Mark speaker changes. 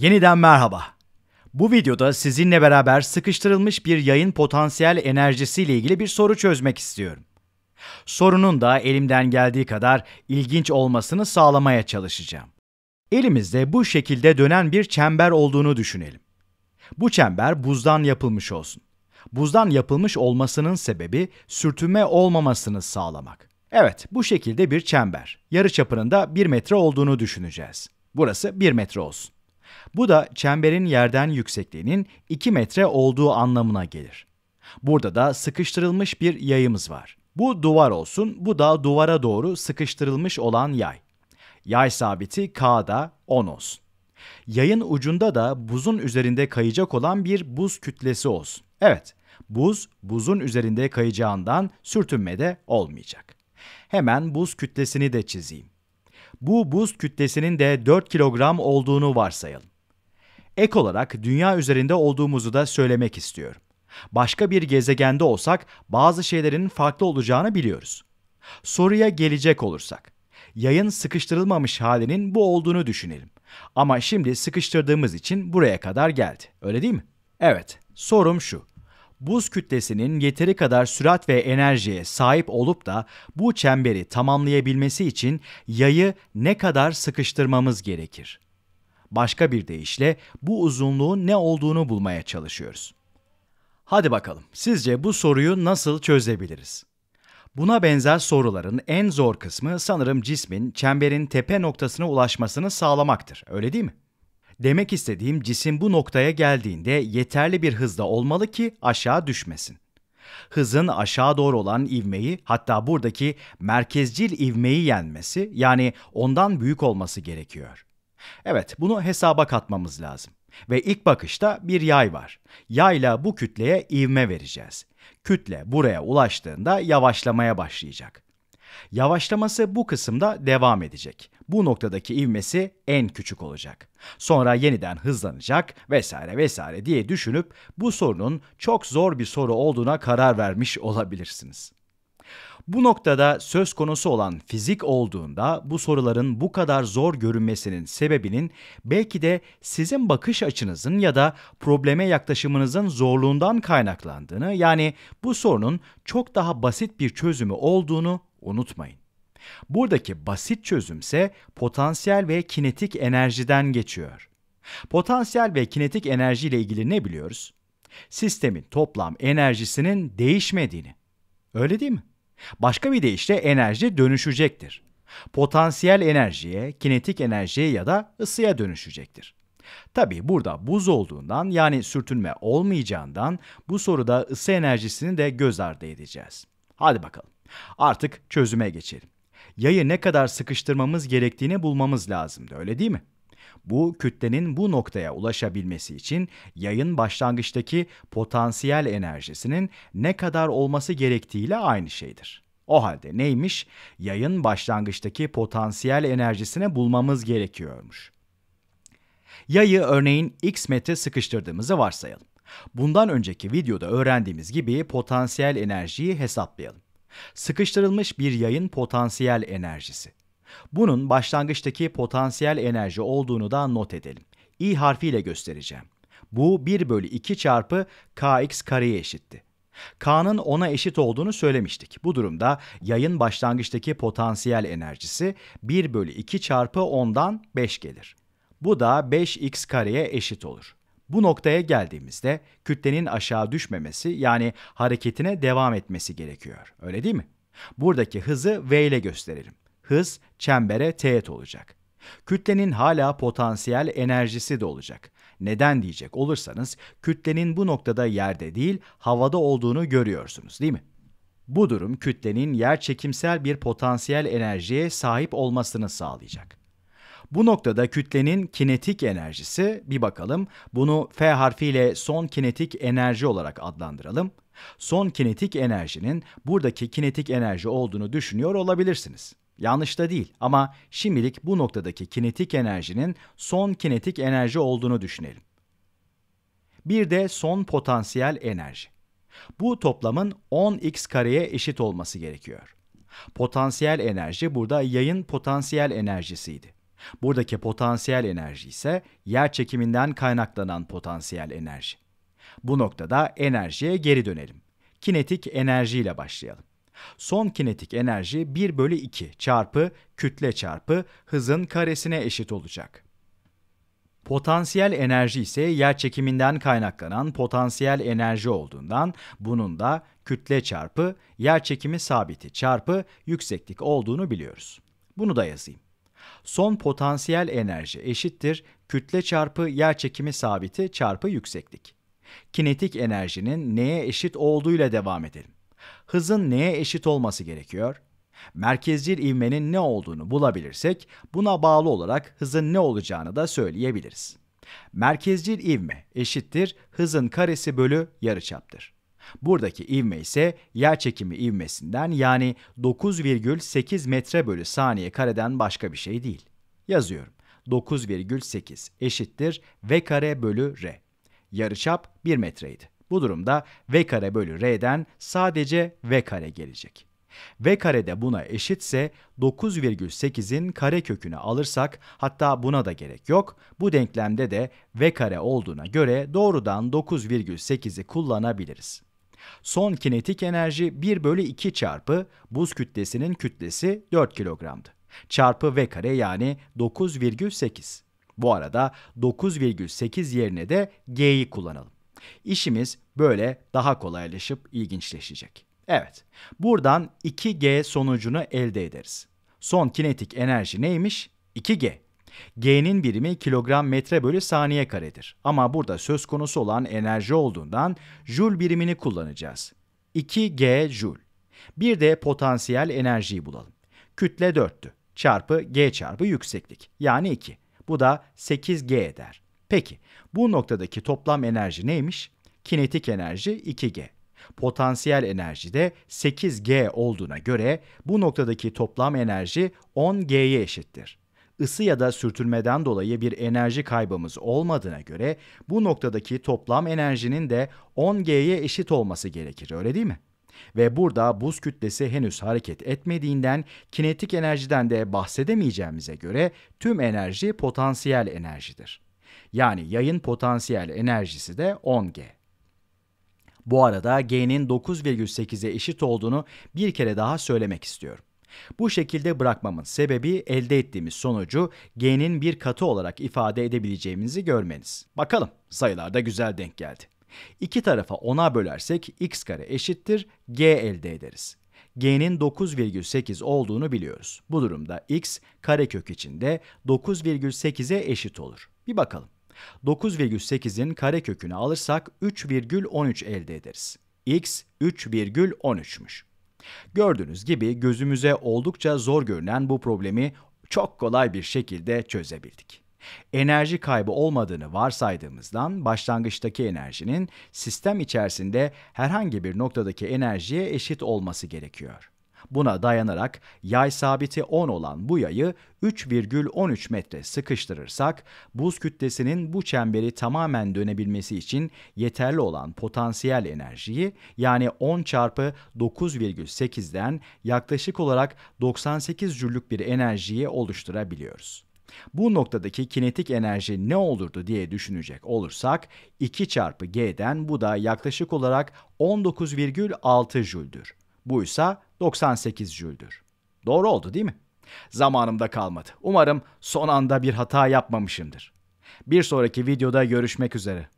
Speaker 1: Yeniden merhaba. Bu videoda sizinle beraber sıkıştırılmış bir yayın potansiyel enerjisiyle ilgili bir soru çözmek istiyorum. Sorunun da elimden geldiği kadar ilginç olmasını sağlamaya çalışacağım. Elimizde bu şekilde dönen bir çember olduğunu düşünelim. Bu çember buzdan yapılmış olsun. Buzdan yapılmış olmasının sebebi sürtünme olmamasını sağlamak. Evet, bu şekilde bir çember. Yarı çapının da 1 metre olduğunu düşüneceğiz. Burası 1 metre olsun. Bu da çemberin yerden yüksekliğinin 2 metre olduğu anlamına gelir. Burada da sıkıştırılmış bir yayımız var. Bu duvar olsun, bu da duvara doğru sıkıştırılmış olan yay. Yay sabiti K'da 10 olsun. Yayın ucunda da buzun üzerinde kayacak olan bir buz kütlesi olsun. Evet, buz buzun üzerinde kayacağından sürtünme de olmayacak. Hemen buz kütlesini de çizeyim. Bu buz kütlesinin de 4 kilogram olduğunu varsayalım. Ek olarak dünya üzerinde olduğumuzu da söylemek istiyorum. Başka bir gezegende olsak bazı şeylerin farklı olacağını biliyoruz. Soruya gelecek olursak, yayın sıkıştırılmamış halinin bu olduğunu düşünelim. Ama şimdi sıkıştırdığımız için buraya kadar geldi. Öyle değil mi? Evet, sorum şu buz kütlesinin yeteri kadar sürat ve enerjiye sahip olup da bu çemberi tamamlayabilmesi için yayı ne kadar sıkıştırmamız gerekir? Başka bir deyişle bu uzunluğun ne olduğunu bulmaya çalışıyoruz. Hadi bakalım, sizce bu soruyu nasıl çözebiliriz? Buna benzer soruların en zor kısmı sanırım cismin çemberin tepe noktasına ulaşmasını sağlamaktır, öyle değil mi? Demek istediğim cisim bu noktaya geldiğinde yeterli bir hızda olmalı ki aşağı düşmesin. Hızın aşağı doğru olan ivmeyi hatta buradaki merkezcil ivmeyi yenmesi yani ondan büyük olması gerekiyor. Evet bunu hesaba katmamız lazım. Ve ilk bakışta bir yay var. Yayla bu kütleye ivme vereceğiz. Kütle buraya ulaştığında yavaşlamaya başlayacak. Yavaşlaması bu kısımda devam edecek. Bu noktadaki ivmesi en küçük olacak. Sonra yeniden hızlanacak vesaire vesaire diye düşünüp bu sorunun çok zor bir soru olduğuna karar vermiş olabilirsiniz. Bu noktada söz konusu olan fizik olduğunda bu soruların bu kadar zor görünmesinin sebebinin belki de sizin bakış açınızın ya da probleme yaklaşımınızın zorluğundan kaynaklandığını yani bu sorunun çok daha basit bir çözümü olduğunu unutmayın. Buradaki basit çözümse potansiyel ve kinetik enerjiden geçiyor. Potansiyel ve kinetik enerji ile ilgili ne biliyoruz? Sistemin toplam enerjisinin değişmediğini. Öyle değil mi? Başka bir deyişle enerji dönüşecektir. Potansiyel enerjiye, kinetik enerjiye ya da ısıya dönüşecektir. Tabi burada buz olduğundan yani sürtünme olmayacağından bu soruda ısı enerjisini de göz ardı edeceğiz. Hadi bakalım. Artık çözüme geçelim. Yayı ne kadar sıkıştırmamız gerektiğini bulmamız lazımdı öyle değil mi? Bu kütlenin bu noktaya ulaşabilmesi için yayın başlangıçtaki potansiyel enerjisinin ne kadar olması gerektiğiyle aynı şeydir. O halde neymiş? Yayın başlangıçtaki potansiyel enerjisini bulmamız gerekiyormuş. Yayı örneğin x metre sıkıştırdığımızı varsayalım. Bundan önceki videoda öğrendiğimiz gibi potansiyel enerjiyi hesaplayalım. Sıkıştırılmış bir yayın potansiyel enerjisi. Bunun başlangıçtaki potansiyel enerji olduğunu da not edelim. i harfiyle göstereceğim. Bu 1 bölü 2 çarpı kx kareye eşitti. K'nın 10'a eşit olduğunu söylemiştik. Bu durumda yayın başlangıçtaki potansiyel enerjisi 1 bölü 2 çarpı 10'dan 5 gelir. Bu da 5x kareye eşit olur. Bu noktaya geldiğimizde kütlenin aşağı düşmemesi yani hareketine devam etmesi gerekiyor. Öyle değil mi? Buradaki hızı v ile gösterelim. Hız çembere teğet olacak. Kütlenin hala potansiyel enerjisi de olacak. Neden diyecek olursanız kütlenin bu noktada yerde değil havada olduğunu görüyorsunuz değil mi? Bu durum kütlenin yerçekimsel bir potansiyel enerjiye sahip olmasını sağlayacak. Bu noktada kütlenin kinetik enerjisi, bir bakalım bunu F harfiyle son kinetik enerji olarak adlandıralım. Son kinetik enerjinin buradaki kinetik enerji olduğunu düşünüyor olabilirsiniz. Yanlış da değil ama şimdilik bu noktadaki kinetik enerjinin son kinetik enerji olduğunu düşünelim. Bir de son potansiyel enerji. Bu toplamın 10x kareye eşit olması gerekiyor. Potansiyel enerji burada yayın potansiyel enerjisiydi. Buradaki potansiyel enerji ise yer çekiminden kaynaklanan potansiyel enerji. Bu noktada enerjiye geri dönelim. Kinetik enerji ile başlayalım. Son kinetik enerji 1 bölü 2 çarpı kütle çarpı hızın karesine eşit olacak. Potansiyel enerji ise yer çekiminden kaynaklanan potansiyel enerji olduğundan bunun da kütle çarpı yer çekimi sabiti çarpı yükseklik olduğunu biliyoruz. Bunu da yazayım. Son potansiyel enerji eşittir kütle çarpı yer çekimi sabiti çarpı yükseklik. Kinetik enerjinin neye eşit olduğuyla devam edelim. Hızın neye eşit olması gerekiyor? Merkezcil ivmenin ne olduğunu bulabilirsek buna bağlı olarak hızın ne olacağını da söyleyebiliriz. Merkezcil ivme eşittir hızın karesi bölü yarıçaptır. Buradaki ivme ise yer çekimi ivmesinden yani 9,8 metre bölü saniye kareden başka bir şey değil. Yazıyorum. 9,8 eşittir v kare bölü r. Yarıçap 1 metreydi. Bu durumda v kare bölü r'den sadece v kare gelecek. v kare de buna eşitse 9,8'in kare kökünü alırsak hatta buna da gerek yok. Bu denklemde de v kare olduğuna göre doğrudan 9,8'i kullanabiliriz. Son kinetik enerji 1 bölü 2 çarpı buz kütlesinin kütlesi 4 kilogramdı. Çarpı V kare yani 9,8. Bu arada 9,8 yerine de G'yi kullanalım. İşimiz böyle daha kolaylaşıp ilginçleşecek. Evet, buradan 2G sonucunu elde ederiz. Son kinetik enerji neymiş? 2G. G'nin birimi kilogram metre bölü saniye karedir. Ama burada söz konusu olan enerji olduğundan jül birimini kullanacağız. 2G jül. Bir de potansiyel enerjiyi bulalım. Kütle 4'tü. Çarpı G çarpı yükseklik. Yani 2. Bu da 8G eder. Peki, bu noktadaki toplam enerji neymiş? Kinetik enerji 2G. Potansiyel enerji de 8G olduğuna göre bu noktadaki toplam enerji 10G'ye eşittir ısı ya da sürtülmeden dolayı bir enerji kaybımız olmadığına göre bu noktadaki toplam enerjinin de 10G'ye eşit olması gerekir öyle değil mi? Ve burada buz kütlesi henüz hareket etmediğinden kinetik enerjiden de bahsedemeyeceğimize göre tüm enerji potansiyel enerjidir. Yani yayın potansiyel enerjisi de 10G. Bu arada G'nin 9,8'e eşit olduğunu bir kere daha söylemek istiyorum. Bu şekilde bırakmamın sebebi elde ettiğimiz sonucu g'nin bir katı olarak ifade edebileceğimizi görmeniz. Bakalım sayılar da güzel denk geldi. İki tarafa 10'a bölersek x kare eşittir g elde ederiz. g'nin 9,8 olduğunu biliyoruz. Bu durumda x karekök içinde 9,8'e eşit olur. Bir bakalım. 9,8'in karekökünü alırsak 3,13 elde ederiz. x 3,13'müş. Gördüğünüz gibi gözümüze oldukça zor görünen bu problemi çok kolay bir şekilde çözebildik. Enerji kaybı olmadığını varsaydığımızdan başlangıçtaki enerjinin sistem içerisinde herhangi bir noktadaki enerjiye eşit olması gerekiyor. Buna dayanarak yay sabiti 10 olan bu yayı 3,13 metre sıkıştırırsak buz kütlesinin bu çemberi tamamen dönebilmesi için yeterli olan potansiyel enerjiyi yani 10 çarpı 9,8'den yaklaşık olarak 98 jüllük bir enerjiyi oluşturabiliyoruz. Bu noktadaki kinetik enerji ne olurdu diye düşünecek olursak 2 çarpı g'den bu da yaklaşık olarak 19,6 jüldür. Buysa 98 jüldür. Doğru oldu değil mi? Zamanımda kalmadı. Umarım son anda bir hata yapmamışımdır. Bir sonraki videoda görüşmek üzere.